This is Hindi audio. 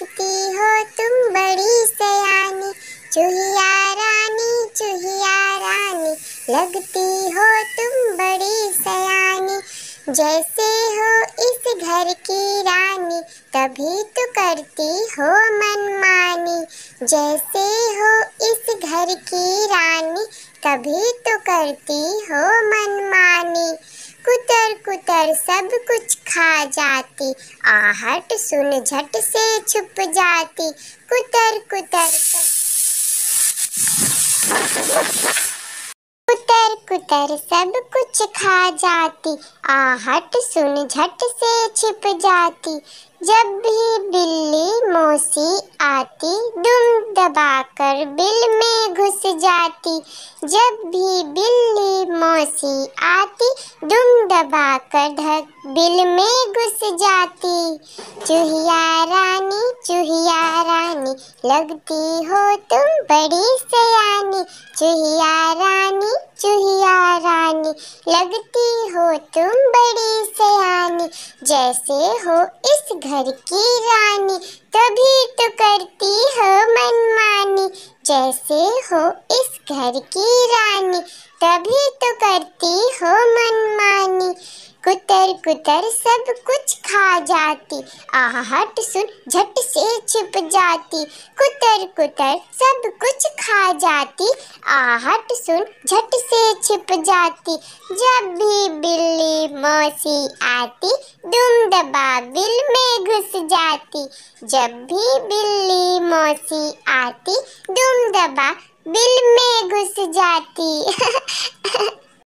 लगती हो तुम बड़ी सयानी चूहिया रानी चूहिया रानी लगती हो तुम बड़ी सयानी जैसे हो इस घर की रानी तभी तो करती हो मनमानी जैसे हो इस घर की रानी तभी तो करती हो मनमानी कुतर कुतर सब कुछ खा जाती आहट सुन झट से छुप जाती कुतर कुतर कुतर कुतर सब कुछ खा जाती आहट सुन झट से छिप जाती जब भी बिल्ली मौसी आती दुम दबाकर बिल में घुस जाती जब भी बिल्ली मौसी आती दुम दबाकर ढक बिल में घुस जाती चूहिया रानी चूहिया रानी लगती हो तुम बड़ी सयानी चूहिया रानी चूहिया रानी लगती हो तुम बड़ी सयानी जैसे हो इस घर की रानी तभी तो करती हो मनमानी जैसे हो इस घर की रानी तभी तो करती हो मनमानी कुतर कुतर सब कुछ खा जाती आहट सुन झट से छिप जाती कुतर कुतर सब कुछ खा जाती आहट सुन झट से छिप जाती जब भी बिल्ली मौसी आती दुम दबा बिल में घुस जाती जब भी बिल्ली मौसी आती दुम दबा बिल में घुस जाती